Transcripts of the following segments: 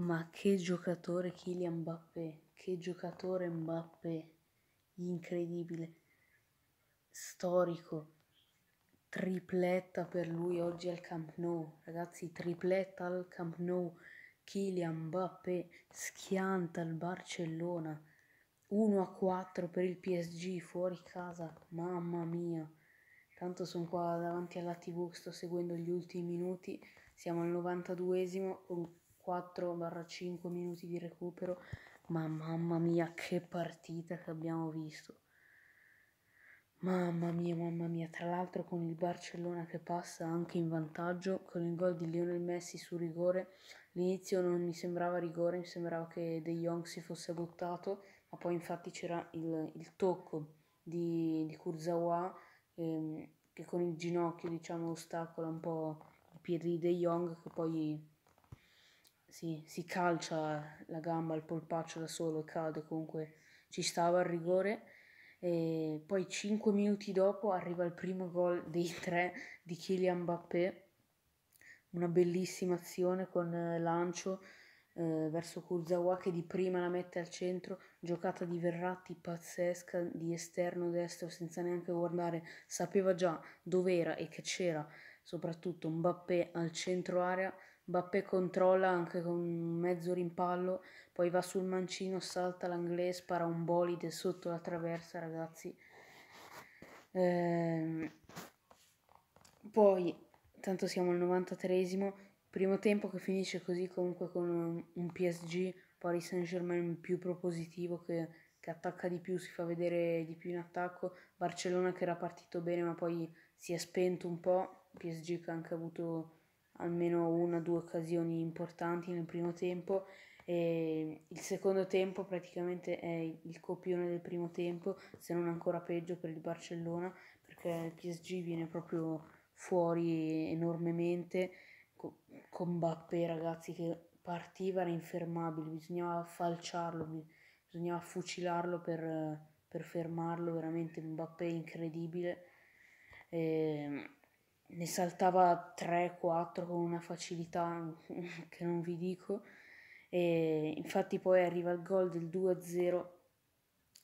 Ma che giocatore Kylian Mbappé, che giocatore Mbappé, incredibile, storico, tripletta per lui oggi al Camp Nou, ragazzi, tripletta al Camp Nou, Kylian Mbappé schianta il Barcellona, 1 a 4 per il PSG fuori casa, mamma mia, tanto sono qua davanti alla tv, sto seguendo gli ultimi minuti, siamo al 92esimo, 4-5 minuti di recupero, ma mamma mia che partita che abbiamo visto. Mamma mia, mamma mia, tra l'altro con il Barcellona che passa anche in vantaggio, con il gol di Lionel Messi su rigore, all'inizio non mi sembrava rigore, mi sembrava che De Jong si fosse buttato, ma poi infatti c'era il, il tocco di, di Kurzawa ehm, che con il ginocchio diciamo ostacola un po' i piedi di De Jong che poi sì, si calcia la gamba il polpaccio da solo e cade comunque ci stava il rigore e poi 5 minuti dopo arriva il primo gol dei tre di Kylian Mbappé una bellissima azione con eh, lancio eh, verso Kurzawa che di prima la mette al centro giocata di Verratti pazzesca di esterno destro senza neanche guardare sapeva già dove era e che c'era soprattutto Mbappé al centro area Bappé controlla anche con mezzo rimpallo, poi va sul mancino, salta l'anglese, spara un bolide sotto la traversa, ragazzi. Ehm, poi, tanto siamo al 93esimo, primo tempo che finisce così comunque con un PSG, Paris Saint-Germain più propositivo che, che attacca di più, si fa vedere di più in attacco, Barcellona che era partito bene ma poi si è spento un po', PSG che ha anche avuto almeno una o due occasioni importanti nel primo tempo e il secondo tempo praticamente è il copione del primo tempo, se non ancora peggio per il Barcellona, perché il PSG viene proprio fuori enormemente con Bappé ragazzi che partiva era infermabile, bisognava falciarlo, bisognava fucilarlo per, per fermarlo, veramente un Mbappé incredibile. E ehm, ne saltava 3-4 con una facilità che non vi dico. E infatti poi arriva il gol del 2-0,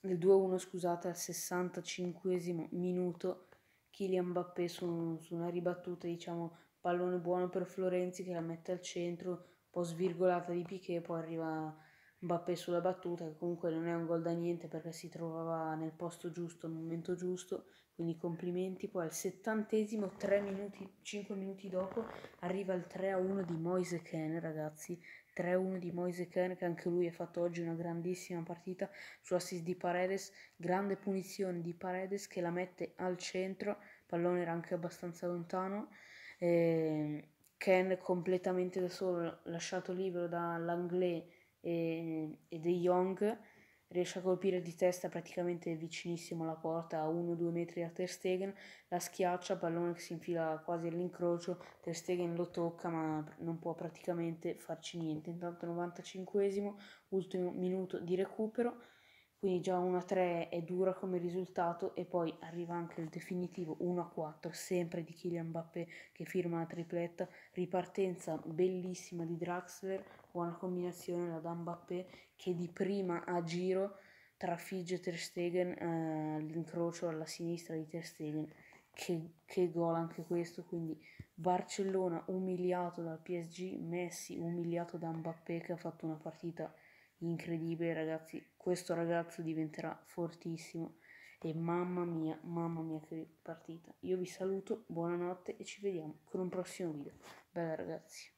del 2-1 scusate, al 65 minuto. Kylian Mbappé su, su una ribattuta, diciamo, pallone buono per Florenzi che la mette al centro, un po' svirgolata di Piquet, poi arriva Mbappé sulla battuta, che comunque non è un gol da niente perché si trovava nel posto giusto, al momento giusto, quindi complimenti. Poi al settantesimo, 3 minuti, 5 minuti dopo, arriva il 3-1 di Moise Ken, ragazzi. 3-1 di Moise Ken, che anche lui ha fatto oggi una grandissima partita su assist di Paredes, grande punizione di Paredes che la mette al centro, pallone era anche abbastanza lontano. E ehm, Ken completamente da solo, lasciato libero dall'Anglais e, e De Jong riesce a colpire di testa praticamente vicinissimo alla porta, a 1-2 metri da Ter Stegen, la schiaccia, pallone che si infila quasi all'incrocio, Ter Stegen lo tocca ma non può praticamente farci niente. Intanto 95 ultimo minuto di recupero, quindi già 1 a 3 è dura come risultato e poi arriva anche il definitivo 1 a 4 sempre di Kylian Mbappé che firma la tripletta ripartenza bellissima di Draxler buona combinazione da Mbappé che di prima a giro trafigge Ter Stegen eh, l'incrocio alla sinistra di Ter Stegen che, che gol anche questo quindi Barcellona umiliato dal PSG Messi umiliato da Mbappé che ha fatto una partita incredibile ragazzi, questo ragazzo diventerà fortissimo e mamma mia, mamma mia che partita. Io vi saluto, buonanotte e ci vediamo con un prossimo video. Bella ragazzi.